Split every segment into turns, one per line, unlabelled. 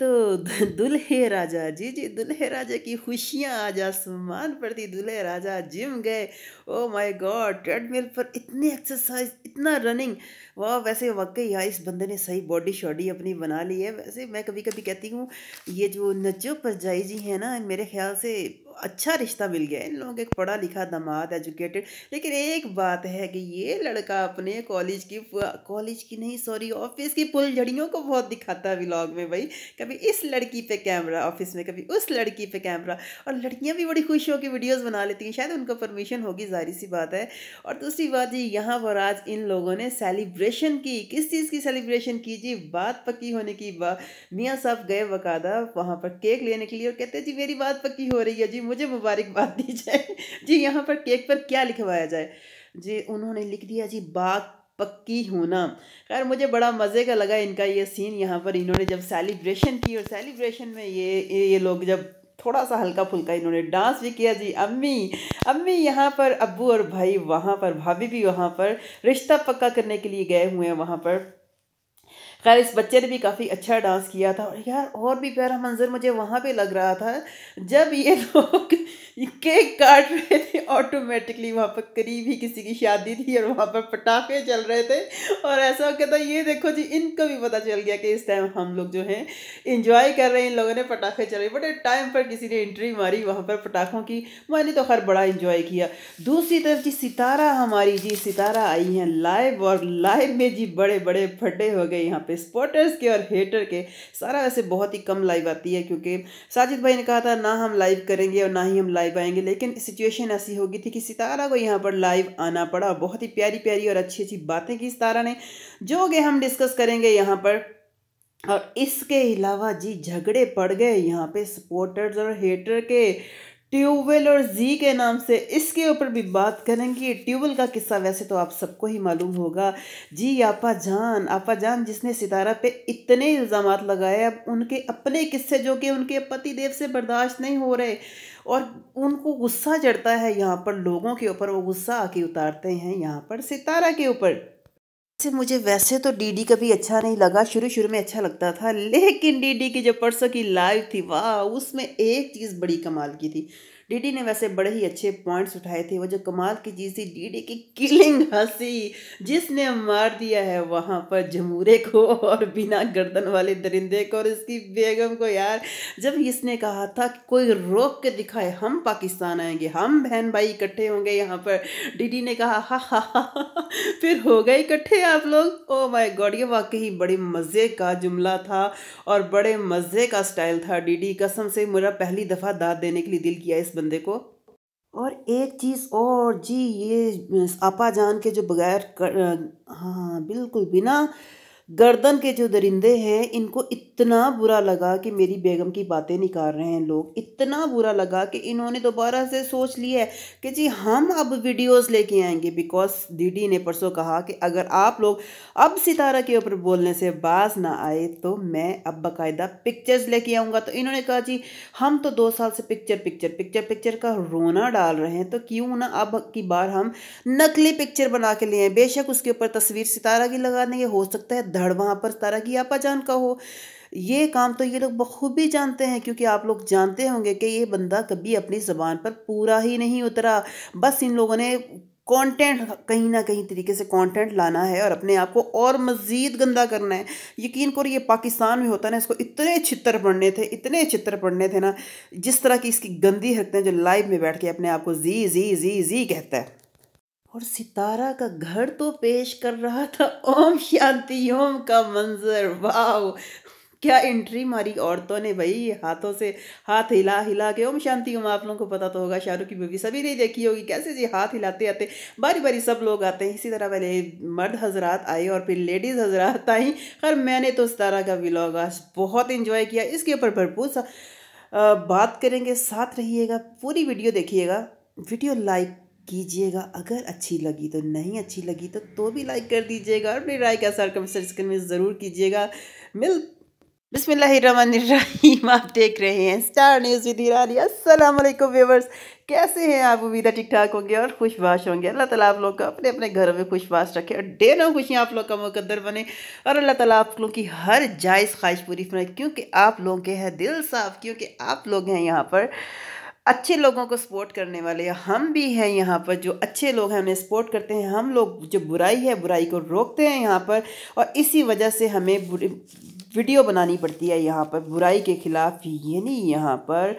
तो दुल्हे राजा जी जी दुल्हे राजा की खुशियाँ आज आसमान पर थी दुल्हे राजा जिम गए ओ माय गॉड ट्रेडमिल पर इतनी एक्सरसाइज इतना रनिंग वाह वैसे वाकई यार इस बंदे ने सही बॉडी शॉडी अपनी बना ली है वैसे मैं कभी कभी कहती हूँ ये जो नचो पर जाई जी हैं ना मेरे ख्याल से अच्छा रिश्ता मिल गया इन लोगों के एक पढ़ा लिखा दामाद एजुकेटेड लेकिन एक बात है कि ये लड़का अपने कॉलेज की कॉलेज की नहीं सॉरी ऑफिस की पुल झड़ियों को बहुत दिखाता है व्लॉग में भाई कभी इस लड़की पे कैमरा ऑफिस में कभी उस लड़की पे कैमरा और लड़कियाँ भी बड़ी खुश होकर वीडियोज़ बना लेती हैं शायद उनको परमिशन होगी जाहिर सी बात है और दूसरी बात ये यहाँ पर आज इन लोगों ने सेलिब्रेशन की किस चीज़ की सेलिब्रेशन की जी बात पक्की होने की बात मियाँ साहब गए बकायदा वहाँ पर केक लेने के लिए और कहते जी मेरी बात पक्की हो रही है जी मुझे मुबारकबाद दी जाए जी यहाँ पर केक पर क्या लिखवाया जाए जी उन्होंने लिख दिया जी बाग पक्की होना खैर मुझे बड़ा मज़े का लगा इनका ये सीन यहाँ पर इन्होंने जब सेलिब्रेशन की और सेलिब्रेशन में ये ये लोग जब थोड़ा सा हल्का फुल्का इन्होंने डांस भी किया जी अम्मी अम्मी यहाँ पर अब्बू और भाई वहाँ पर भाभी भी वहाँ पर रिश्ता पक्का करने के लिए गए हुए हैं वहाँ पर खैर इस बच्चे ने भी काफ़ी अच्छा डांस किया था और यार और भी प्यारा मंजर मुझे वहाँ पे लग रहा था जब ये लोग ये केक काट रहे थे ऑटोमेटिकली वहाँ पर करीब ही किसी की शादी थी और वहाँ पर पटाखे चल रहे थे और ऐसा हो था तो ये देखो जी इनको भी पता चल गया कि इस टाइम हम लोग जो हैं इंजॉय कर रहे हैं इन लोगों ने पटाखे चल रहे बट टाइम पर किसी ने एंट्री मारी वहाँ पर पटाखों की मैंने तो खैर बड़ा इंजॉय किया दूसरी तरफ जी सितारा हमारी जी सितारा आई हैं लाइव और लाइव में जी बड़े बड़े फटे हो गए यहाँ पे स्पोर्टर्स के और हेटर के सारा वैसे बहुत ही कम लाइव आती है क्योंकि साजिद भाई ने कहा था ना हम लाइव करेंगे और ना ही हम लाइव लाइव आएंगे लेकिन सिचुएशन ऐसी होगी थी कि सितारा को यहाँ पर लाइव आना पड़ा बहुत ही प्यारी प्यारी और अच्छी अच्छी बातें की सितारा ने जो कि हम डिस्कस करेंगे यहाँ पर और इसके अलावा जी झगड़े पड़ गए यहाँ पे सपोर्टर्स और हेटर के ट्यूबवेल और जी के नाम से इसके ऊपर भी बात करेंगे ट्यूबवेल का किस्सा वैसे तो आप सबको ही मालूम होगा जी आपा जान आपा जान जिसने सितारा पे इतने इल्ज़ाम लगाए अब उनके अपने किस्से जो कि उनके पति देव से बर्दाश्त नहीं हो रहे और उनको गुस्सा चढ़ता है यहाँ पर लोगों के ऊपर वो गुस्सा आके उतारते हैं यहाँ पर सितारा के ऊपर से मुझे वैसे तो डीडी कभी अच्छा नहीं लगा शुरू शुरू में अच्छा लगता था लेकिन डीडी की जो परसों की लाइव थी वाह उसमें एक चीज़ बड़ी कमाल की थी डीडी ने वैसे बड़े ही अच्छे पॉइंट्स उठाए थे वो जो कमाल की चीज़ थी डीडी की किलिंग हंसी जिसने मार दिया है वहाँ पर जमूरे को और बिना गर्दन वाले दरिंदे को और इसकी बेगम को यार जब इसने कहा था कि कोई रोक के दिखाए हम पाकिस्तान आएंगे हम बहन भाई इकट्ठे होंगे यहाँ पर डीडी ने कहा हा हा हा फिर हो गए इकट्ठे आप लोग ओ माई गॉड ये वाकई बड़े मज़े का जुमला था और बड़े मज़े का स्टाइल था डीडी कसम से मेरा पहली दफ़ा दाद देने के लिए दिल किया इस बंदे को और एक चीज़ और जी ये आपा जान के जो बगैर कर, हाँ बिल्कुल बिना गर्दन के जो दरिंदे हैं इनको इत इतना बुरा लगा कि मेरी बेगम की बातें निकाल रहे हैं लोग इतना बुरा लगा कि इन्होंने दोबारा से सोच लिया है कि जी हम अब वीडियोस लेके आएंगे बिकॉज दीदी ने परसों कहा कि अगर आप लोग अब सितारा के ऊपर बोलने से बाज ना आए तो मैं अब बाकायदा पिक्चर्स लेके आऊँगा तो इन्होंने कहा जी हम तो दो साल से पिक्चर पिक्चर पिक्चर पिक्चर का रोना डाल रहे हैं तो क्यों ना अब की बार हम नकली पिक्चर बना के ले आए बेशक उसके ऊपर तस्वीर सितारा की लगा देंगे हो सकता है धड़ वहाँ पर सितारा की आपा जान का हो ये काम तो ये लोग बखूबी जानते हैं क्योंकि आप लोग जानते होंगे कि ये बंदा कभी अपनी ज़बान पर पूरा ही नहीं उतरा बस इन लोगों ने कंटेंट कहीं ना कहीं तरीके से कंटेंट लाना है और अपने आप को और मज़ीद गंदा करना है यकीन करो ये पाकिस्तान में होता ना इसको इतने चित्र पढ़ने थे इतने चित्र पढ़ने थे ना जिस तरह की इसकी गंदी हरकतें जो लाइव में बैठ के अपने आप को जी जी जी जी कहता है और सितारा का घर तो पेश कर रहा था ओम शांति ओम का मंजर वाह क्या एंट्री मारी औरतों ने भाई हाथों से हाथ हिला हिला के ओम शांति ओम आप लोगों को पता तो होगा शाहरुख की मूवी सभी ने देखी होगी कैसे जी हाथ हिलाते आते बारी बारी सब लोग आते हैं इसी तरह पहले मर्द हजरात आए और फिर लेडीज़ हजरात आई खैर मैंने तो उस तरह का व्लॉग आज बहुत इंजॉय किया इसके ऊपर भरपूर सा बात करेंगे साथ रहिएगा पूरी वीडियो देखिएगा वीडियो लाइक कीजिएगा अगर अच्छी लगी तो नहीं अच्छी लगी तो तो भी लाइक कर दीजिएगा और अपनी राय का सर कमेंट सेक्शन में ज़रूर कीजिएगा मिल बिसमीम आप देख रहे हैं स्टार न्यूज़ विद ईरानी अस्सलाम वालेकुम व्यूवर्स कैसे हैं आप उम्मीद है ठीक ठाक होंगे और खुशबाश होंगे अल्लाह ताला आप लोग का अपने अपने घरों में खुशबाश रखे और डे खुशियाँ आप लोग का मुकद्दर बने और अल्लाह ताला आप लोगों की हर जायज़ ख्वाहिश पूरी फरमाए क्योंकि आप लोगों के हैं दिल साफ क्योंकि आप लोग हैं यहाँ पर अच्छे लोगों को सपोर्ट करने वाले हम भी हैं यहाँ पर जो अच्छे लोग हैं उन्हें सपोर्ट करते हैं हम लोग जो बुराई है बुराई को रोकते हैं यहाँ पर और इसी वजह से हमें वीडियो बनानी पड़ती है यहाँ पर बुराई के खिलाफ ये नहीं यहाँ पर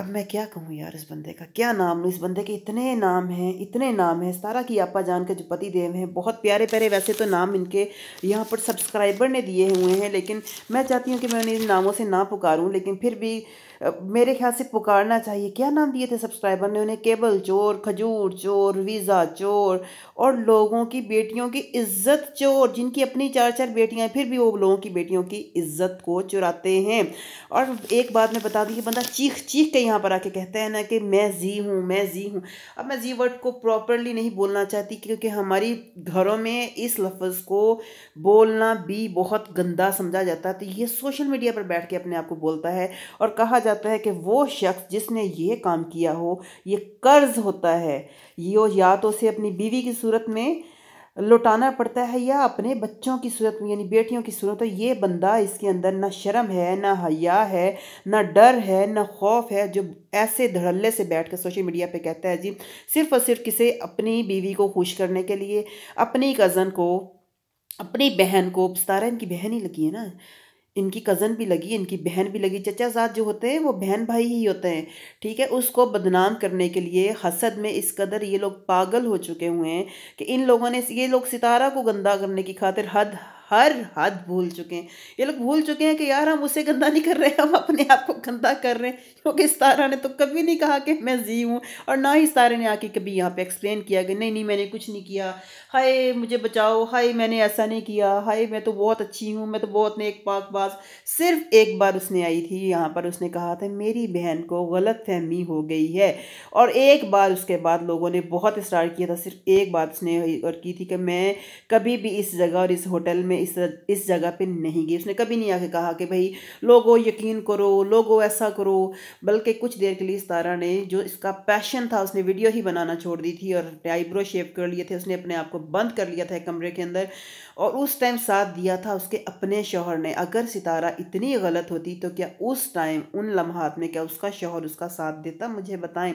अब मैं क्या कहूँ यार इस बंदे का क्या नाम लूँ इस बंदे के इतने नाम हैं इतने नाम हैं सारा की आपा जान के जो पति देव हैं बहुत प्यारे प्यारे वैसे तो नाम इनके यहाँ पर सब्सक्राइबर ने दिए हुए हैं लेकिन मैं चाहती हूँ कि मैं उन्हें इन नामों से ना पुकारूँ लेकिन फिर भी मेरे ख्याल से पुकारना चाहिए क्या नाम दिए थे सब्सक्राइबर ने उन्हें केबल चोर खजूर चोर वीज़ा चोर और लोगों की बेटियों की इज्जत चोर जिनकी अपनी चार चार बेटियाँ फिर भी वो लोगों की बेटियों की इज्जत को चुराते हैं और एक बात मैं बता दूँ कि बंदा चीख चीख के यहाँ पर आके कहते हैं ना कि मैं जी हूँ मैं जी हूँ अब मैं जी वर्ड को प्रॉपरली नहीं बोलना चाहती क्योंकि हमारी घरों में इस लफ्ज़ को बोलना भी बहुत गंदा समझा जाता है तो ये सोशल मीडिया पर बैठ के अपने आप को बोलता है और कहा जा जाता है कि वो शख्स जिसने ये काम किया हो ये कर्ज होता है ये या तो उसे अपनी बीवी की सूरत में लौटाना पड़ता है या अपने बच्चों की सूरत में यानी बेटियों की सूरत में तो ये बंदा इसके अंदर ना शर्म है ना हया है ना डर है ना खौफ है जो ऐसे धड़ल्ले से बैठ कर सोशल मीडिया पे कहता है जी सिर्फ और सिर्फ किसे अपनी बीवी को खुश करने के लिए अपनी कज़न को अपनी बहन को सारा इनकी बहन ही लगी है ना इनकी कज़न भी लगी इनकी बहन भी लगी चचा साथ जो होते हैं वो बहन भाई ही होते हैं ठीक है उसको बदनाम करने के लिए हसद में इस कदर ये लोग पागल हो चुके हुए हैं कि इन लोगों ने ये लोग सितारा को गंदा करने की खातिर हद हर हद भूल चुके हैं ये लोग भूल चुके हैं कि यार हम उसे गंदा नहीं कर रहे हम अपने आप को गंदा कर रहे हैं क्योंकि इस तारा ने तो कभी नहीं कहा कि मैं जी हूँ और ना ही तारे ने आके कभी यहाँ पे एक्सप्लेन किया कि नहीं नहीं मैंने कुछ नहीं किया हाय मुझे बचाओ हाय मैंने ऐसा नहीं किया हाय मैं तो बहुत अच्छी हूँ मैं तो बहुत नेक पाक बाज सिर्फ एक बार उसने आई थी यहाँ पर उसने कहा था मेरी बहन को गलत फहमी हो गई है और एक बार उसके बाद लोगों ने बहुत इसरार किया था सिर्फ एक बार उसने और की थी कि मैं कभी भी इस जगह और इस होटल में हमें इस इस जगह पे नहीं गई उसने कभी नहीं आके कहा कि भाई लोगों यकीन करो लोगों ऐसा करो बल्कि कुछ देर के लिए सतारा ने जो इसका पैशन था उसने वीडियो ही बनाना छोड़ दी थी और आईब्रो शेव कर लिए थे उसने अपने आप को बंद कर लिया था कमरे के अंदर और उस टाइम साथ दिया था उसके अपने शोहर ने अगर सितारा इतनी गलत होती तो क्या उस टाइम उन लम्हात में क्या उसका शोहर उसका साथ देता मुझे बताएं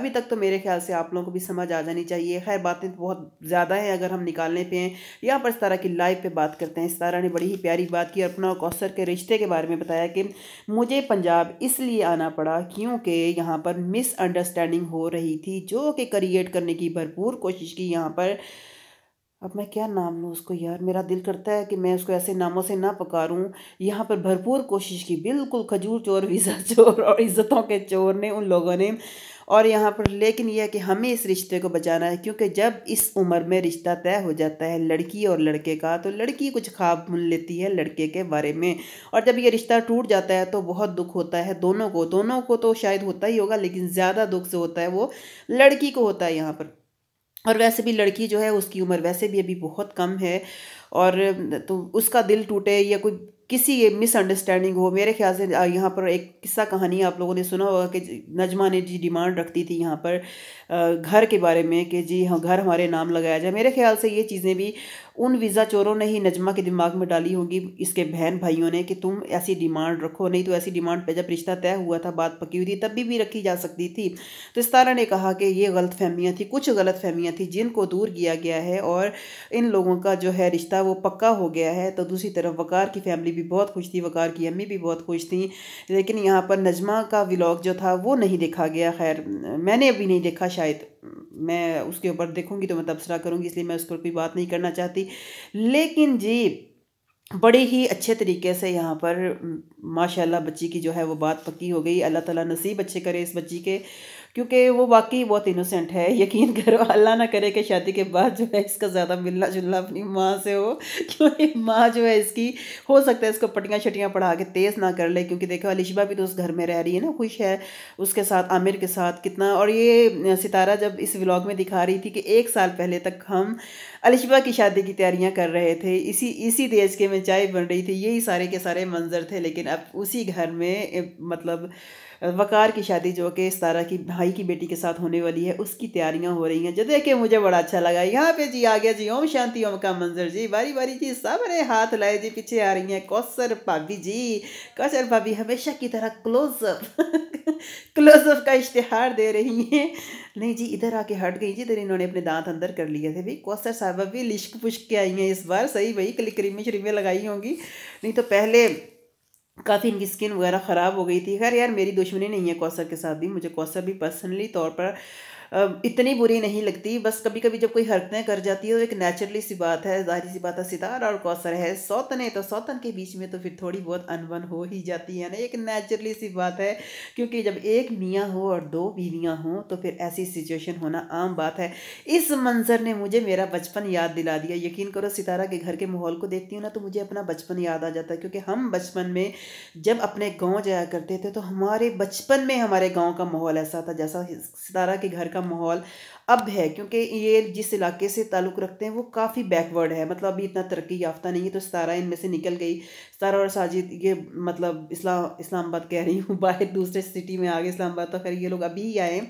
अभी तक तो मेरे ख्याल से आप लोगों को भी समझ आ जानी चाहिए खैर बातें तो बहुत ज़्यादा हैं अगर हम निकालने पे हैं यहाँ पर इस तरह की लाइव पे बात कर करते हैं सतारा ने बड़ी ही प्यारी बात की अपना और कौसर के रिश्ते के बारे में बताया कि मुझे पंजाब इसलिए आना पड़ा क्योंकि यहाँ पर मिसअंडरस्टैंडिंग हो रही थी जो कि क्रिएट करने की भरपूर कोशिश की यहाँ पर अब मैं क्या नाम लूँ उसको यार मेरा दिल करता है कि मैं उसको ऐसे नामों से ना पकारूँ यहाँ पर भरपूर कोशिश की बिल्कुल खजूर चोर वीज़ा चोर और इज़्ज़तों के चोर ने उन लोगों ने और यहाँ पर लेकिन यह कि हमें इस रिश्ते को बचाना है क्योंकि जब इस उम्र में रिश्ता तय हो जाता है लड़की और लड़के का तो लड़की कुछ ख्वाब बुन लेती है लड़के के बारे में और जब यह रिश्ता टूट जाता है तो बहुत दुख होता है दोनों को दोनों को तो शायद होता ही होगा लेकिन ज़्यादा दुख से होता है वो लड़की को होता है यहाँ पर और वैसे भी लड़की जो है उसकी उम्र वैसे भी अभी बहुत कम है और तो उसका दिल टूटे या कोई किसी ये मिसअंडरस्टैंडिंग हो मेरे ख्याल से यहाँ पर एक किस्सा कहानी आप लोगों ने सुना होगा कि नजमा ने जी डिमांड रखती थी यहाँ पर घर के बारे में कि जी हाँ घर हमारे नाम लगाया जाए मेरे ख्याल से ये चीज़ें भी उन वीज़ा चोरों ने ही नजमा के दिमाग में डाली होगी इसके बहन भाइयों ने कि तुम ऐसी डिमांड रखो नहीं तो ऐसी डिमांड पे जब रिश्ता तय हुआ था बात पकी हुई थी तब भी, भी रखी जा सकती थी तो इस तारा ने कहा कि ये गलत फहमियाँ थी कुछ गलत फहमियाँ थी जिनको दूर किया गया है और इन लोगों का जो है रिश्ता वो पक्का हो गया है तो दूसरी तरफ वकार की फैमिली भी बहुत खुश थी वकार की अम्मी भी बहुत खुश थी लेकिन यहाँ पर नजमा का व्लॉग जो था वो नहीं देखा गया खैर मैंने अभी नहीं देखा शायद मैं उसके ऊपर देखूंगी तो मैं तबसरा करूंगी इसलिए मैं पर कोई बात नहीं करना चाहती लेकिन जी बड़े ही अच्छे तरीके से यहाँ पर माशाल्लाह बच्ची की जो है वो बात पक्की हो गई अल्लाह ताला नसीब अच्छे करे इस बच्ची के क्योंकि वो वाकई बहुत इनोसेंट है यकीन करो अल्लाह ना करे कि शादी के बाद जो है इसका ज़्यादा मिलना जुलना अपनी माँ से हो क्योंकि माँ जो है इसकी हो सकता है इसको पटियाँ शटियाँ पढ़ा के तेज़ ना कर ले क्योंकि देखो अलिशबा भी तो उस घर में रह रही है ना खुश है उसके साथ आमिर के साथ कितना और ये सितारा जब इस व्लॉग में दिखा रही थी कि एक साल पहले तक हम अलिशबा की शादी की तैयारियाँ कर रहे थे इसी इसी देश के में चाय बन रही थी यही सारे के सारे मंजर थे लेकिन अब उसी घर में मतलब वकार की शादी जो कि सारा की भाई की बेटी के साथ होने वाली है उसकी तैयारियां हो रही हैं जो देखे मुझे बड़ा अच्छा लगा यहाँ पे जी आ गया जी ओम शांति ओम का मंजर जी बारी बारी जी सामने हाथ लाए जी पीछे आ रही हैं कौसर भाभी जी कौसर भाभी हमेशा की तरह क्लोजअप क्लोजअप का इश्तहार दे रही हैं नहीं जी इधर आके हट गई जी इधर इन्होंने अपने दांत अंदर कर लिए थे भाई कौसर साहबा भी लिश्क पुश्क के आई हैं इस बार सही भाई क्रीमें श्रीमें लगाई होंगी नहीं तो पहले काफ़ी इनकी स्किन वगैरह ख़राब हो गई थी खैर यार मेरी दुश्मनी नहीं है कौसर के साथ भी मुझे कौसर भी पर्सनली तौर पर इतनी बुरी नहीं लगती बस कभी कभी जब कोई हरकतें कर जाती है तो एक नेचुरली सी बात है जाहिर सी बात है सितार और कौसर है सौतने तो सौतन के बीच में तो फिर थोड़ी बहुत अनबन हो ही जाती है ना एक नेचुरली सी बात है क्योंकि जब एक मियाँ हो और दो बीवियाँ हों तो फिर ऐसी सिचुएशन होना आम बात है इस मंज़र ने मुझे मेरा बचपन याद दिला दिया यकीन करो सितारा के घर के माहौल को देखती हूँ ना तो मुझे अपना बचपन याद आ जाता है क्योंकि हम बचपन में जब अपने गाँव जाया करते थे तो हमारे बचपन में हमारे गाँव का माहौल ऐसा था जैसा सितारा के घर का माहौल अब है क्योंकि ये जिस इलाके से ताल्लुक़ रखते हैं वो काफ़ी बैकवर्ड है मतलब अभी इतना तरक्की याफ्ता नहीं है तो सतारा इनमें से निकल गई सतारा और साजिद ये मतलब इस्लाम इस्लामाबाद कह रही हूँ बाहर दूसरे सिटी में आ गए इस्लामाबाद तो खैर ये लोग अभी ही आए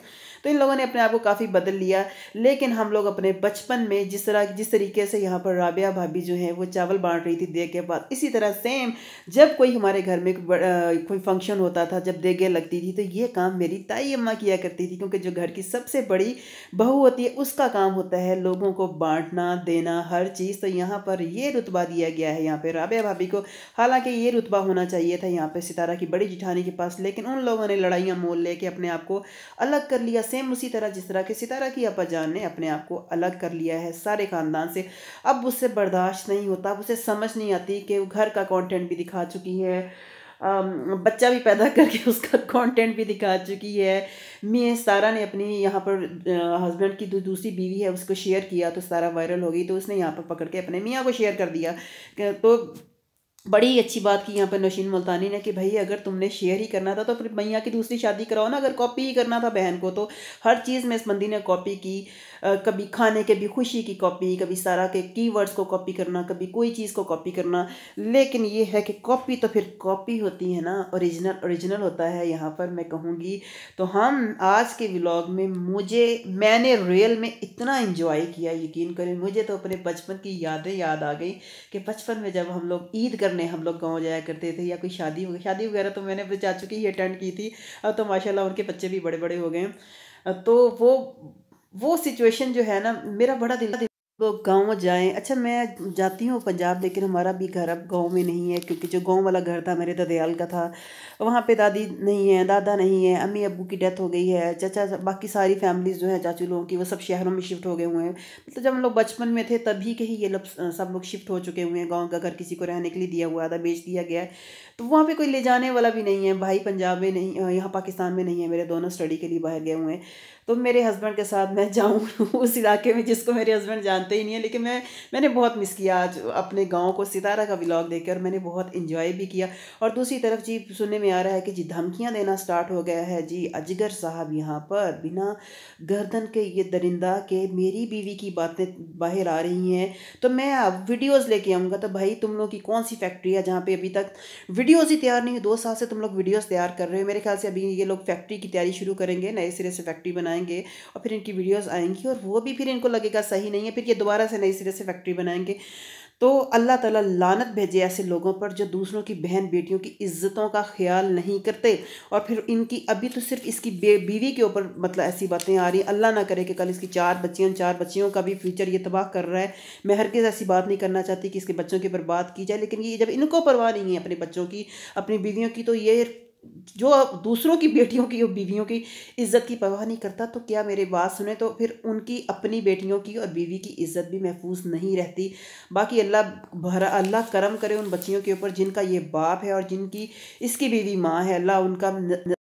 तो इन लोगों ने अपने आप को काफ़ी बदल लिया लेकिन हम लोग अपने बचपन में जिस तरह जिस तरीके से यहाँ पर राबिया भाभी जो है वो चावल बांट रही थी देग के बाद इसी तरह सेम जब कोई हमारे घर में कोई फंक्शन होता था जब देगे लगती थी तो ये काम मेरी ताई अम्मा किया करती थी क्योंकि जो घर की सबसे बड़ी बहू होती है उसका काम होता है लोगों को बांटना देना हर चीज़ तो यहाँ पर ये रुतबा दिया गया है यहाँ पर राबिया भाभी को हालांकि ये रुतबा होना चाहिए था यहाँ पर सितारा की बड़ी जिठानी के पास लेकिन उन लोगों ने लड़ाइयाँ मोल लेके अपने आप को अलग कर लिया सेम उसी तरह जिस तरह के सितारा की अपाजान ने अपने आप को अलग कर लिया है सारे ख़ानदान से अब उससे बर्दाश्त नहीं होता अब उसे समझ नहीं आती कि वो घर का कंटेंट भी दिखा चुकी है बच्चा भी पैदा करके उसका कंटेंट भी दिखा चुकी है मैं सारा ने अपनी यहाँ पर हस्बैंड की जो दूसरी बीवी है उसको शेयर किया तो सारा वायरल हो गई तो उसने यहाँ पर पकड़ के अपने मियाँ को शेयर कर दिया तो बड़ी अच्छी बात की यहाँ पर नौशीन मुल्तानी ने कि भाई अगर तुमने शेयर ही करना था तो फिर मैया की दूसरी शादी कराओ ना अगर कॉपी ही करना था बहन को तो हर चीज़ में इस बंदी ने कॉपी की आ, कभी खाने के भी खुशी की कॉपी कभी सारा के कीवर्ड्स को कॉपी करना कभी कोई चीज़ को कॉपी करना लेकिन ये है कि कॉपी तो फिर कॉपी होती है ना औरिजिनल औरिजिनल होता है यहाँ पर मैं कहूँगी तो हम आज के व्लॉग में मुझे मैंने रियल में इतना इन्जॉय किया यकीन करें मुझे तो अपने बचपन की यादें याद आ गई कि बचपन में जब हम लोग ईद कर करने हम लोग गाँव जाया करते थे या कोई शादी हो गई शादी वगैरह तो मैंने अपने चाचू की ही अटेंड की थी अब तो माशाल्लाह उनके बच्चे भी बड़े बड़े हो गए तो वो वो सिचुएशन जो है ना मेरा बड़ा दिल लोग गांव जाएं अच्छा मैं जाती हूँ पंजाब लेकिन हमारा भी घर अब गांव में नहीं है क्योंकि जो गांव वाला घर था मेरे ददयाल का था वहाँ पे दादी नहीं है दादा नहीं है अम्मी अबू की डेथ हो गई है चाचा बाकी सारी फैमिलीज़ जो हैं चाचू लोगों की वो सब शहरों में शिफ्ट हो गए हुए हैं मतलब जब हम लोग बचपन में थे तभी के ही ये लोग सब लोग शिफ्ट हो चुके हुए हैं गाँव का घर किसी को रहने के लिए दिया हुआ था बेच दिया गया है तो वहाँ पर कोई ले जाने वाला भी नहीं है भाई पंजाब में नहीं यहाँ पाकिस्तान में नहीं है मेरे दोनों स्टडी के लिए बाहर गए हुए हैं तो मेरे हस्बैंड के साथ मैं जाऊँ उस इलाके में जिसको मेरे हस्बैंड जानते ही नहीं है लेकिन मैं मैंने बहुत मिस किया आज अपने गाँव को सितारा का ब्लॉग देखकर और मैंने बहुत इंजॉय भी किया और दूसरी तरफ जी सुनने में आ रहा है कि जी धमकियाँ देना स्टार्ट हो गया है जी अजगर साहब यहाँ पर बिना गर्दन के ये दरिंदा के मेरी बीवी की बातें बाहर आ रही हैं तो मैं अब वीडियोज़ लेके आऊँगा तो भाई तुम लोग की कौन सी फैक्ट्री है जहाँ पर अभी तक वीडियोज़ ही तैयार नहीं हुई दो साल से तुम लोग वीडियोज़ तैयार कर रहे हो मेरे ख्याल से अभी ये लोग फैक्ट्री की तैयारी शुरू करेंगे नए सिरे से फैक्ट्री बनाए बनाएंगे और फिर इनकी वीडियोस आएंगी और वो भी फिर इनको लगेगा सही नहीं है फिर ये दोबारा से नई सिरे से फैक्ट्री बनाएंगे तो अल्लाह ताला लानत भेजे ऐसे लोगों पर जो दूसरों की बहन बेटियों की इज्जतों का ख्याल नहीं करते और फिर इनकी अभी तो सिर्फ इसकी बीवी के ऊपर मतलब ऐसी बातें आ रही अल्लाह ना करे कि कल इसकी चार बच्चियां चार बच्चियों का भी फ्यूचर ये तबाह कर रहा है मैं हर किस ऐसी बात नहीं करना चाहती कि इसके बच्चों के ऊपर बात की जाए लेकिन ये जब इनको परवाह नहीं है अपने बच्चों की अपनी बीवियों की तो ये जो दूसरों की बेटियों की और बीवियों की इज्जत की परवाह नहीं करता तो क्या मेरे बात सुने तो फिर उनकी अपनी बेटियों की और बीवी की इज्जत भी महफूज नहीं रहती बाकी अल्लाह भरा अल्लाह करम करे उन बच्चियों के ऊपर जिनका ये बाप है और जिनकी इसकी बीवी माँ है अल्लाह उनका न, न,